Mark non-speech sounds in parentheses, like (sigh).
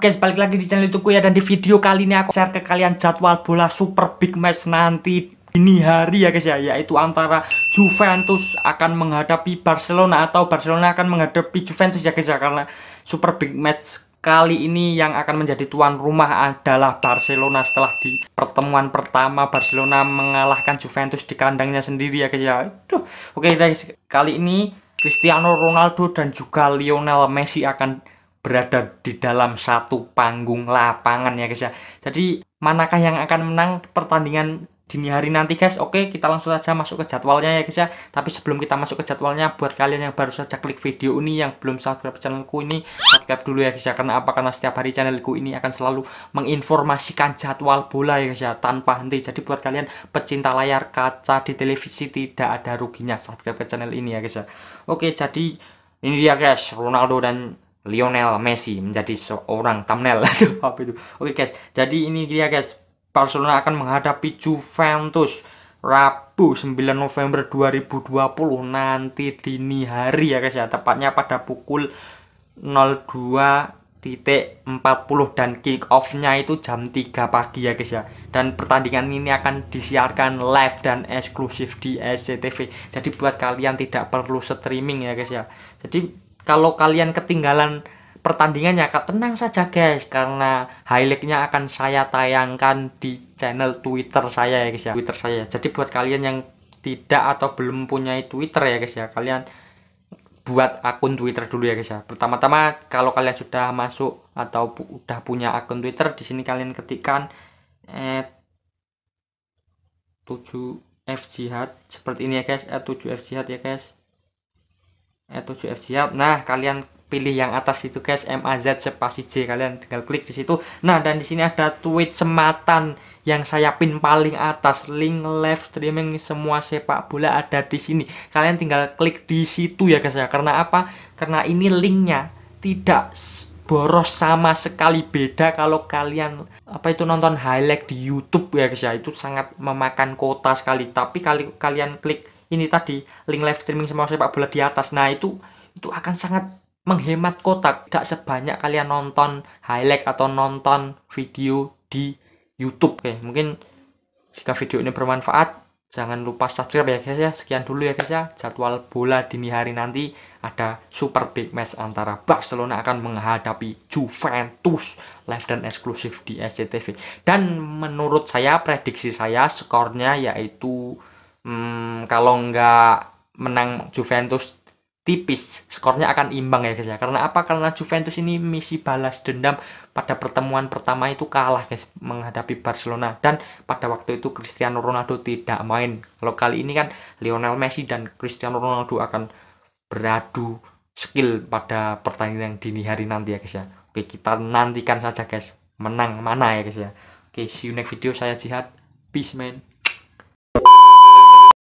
guys, balik lagi di channel youtubeku ya Dan di video kali ini aku share ke kalian jadwal bola super big match nanti ini hari ya guys ya Yaitu antara Juventus akan menghadapi Barcelona Atau Barcelona akan menghadapi Juventus ya guys ya Karena super big match kali ini yang akan menjadi tuan rumah adalah Barcelona setelah di pertemuan pertama Barcelona mengalahkan Juventus di kandangnya sendiri ya guys ya. Duh. Oke guys, kali ini Cristiano Ronaldo dan juga Lionel Messi akan berada di dalam satu panggung lapangan ya guys ya. Jadi manakah yang akan menang pertandingan dini hari nanti guys. Oke, kita langsung saja masuk ke jadwalnya ya guys ya. Tapi sebelum kita masuk ke jadwalnya buat kalian yang baru saja klik video ini yang belum subscribe channelku ini, subscribe dulu ya guys ya. Karena apa? Karena setiap hari channelku ini akan selalu menginformasikan jadwal bola ya guys ya tanpa henti. Jadi buat kalian pecinta layar kaca di televisi tidak ada ruginya subscribe ke channel ini ya guys ya. Oke, jadi ini dia guys, Ronaldo dan Lionel Messi menjadi seorang thumbnail. (laughs) Aduh, apa itu? Oke guys, jadi ini dia guys. Barcelona akan menghadapi Juventus Rabu 9 November 2020 nanti dini hari ya guys ya. Tepatnya pada pukul 02.40 dan kick off-nya itu jam 3 pagi ya guys ya. Dan pertandingan ini akan disiarkan live dan eksklusif di SCTV. Jadi buat kalian tidak perlu streaming ya guys ya. Jadi kalau kalian ketinggalan pertandingannya tenang saja guys karena highlightnya akan saya tayangkan di channel Twitter saya ya guys ya Twitter saya jadi buat kalian yang tidak atau belum punya Twitter ya guys ya kalian buat akun Twitter dulu ya guys ya pertama-tama kalau kalian sudah masuk atau pu udah punya akun Twitter di sini kalian ketikkan eh 7 FGH seperti ini ya guys eh, 7 FGH ya guys e eh, 7F siap nah kalian pilih yang atas itu guys MAZ spasi J kalian tinggal klik di situ nah dan di sini ada tweet sematan yang saya pin paling atas link live streaming semua sepak bola ada di sini kalian tinggal klik di situ ya guys ya karena apa karena ini linknya tidak boros sama sekali beda kalau kalian apa itu nonton highlight di YouTube ya guys ya itu sangat memakan kota sekali tapi kali kalian klik ini tadi link live streaming semua sepak bola di atas nah itu itu akan sangat menghemat kotak tidak sebanyak kalian nonton highlight atau nonton video di YouTube kayak mungkin jika video ini bermanfaat jangan lupa subscribe ya guys ya sekian dulu ya guys ya jadwal bola dini hari nanti ada super big match antara Barcelona akan menghadapi Juventus live dan eksklusif di SCTV dan menurut saya prediksi saya skornya yaitu hmm, kalau nggak menang Juventus tipis skornya akan imbang ya guys ya karena apa karena Juventus ini misi balas dendam pada pertemuan pertama itu kalah guys menghadapi Barcelona dan pada waktu itu Cristiano Ronaldo tidak main kalau kali ini kan Lionel Messi dan Cristiano Ronaldo akan beradu skill pada pertandingan yang dini hari nanti ya guys ya oke kita nantikan saja guys menang mana ya guys ya oke see you next video saya Jihad peace man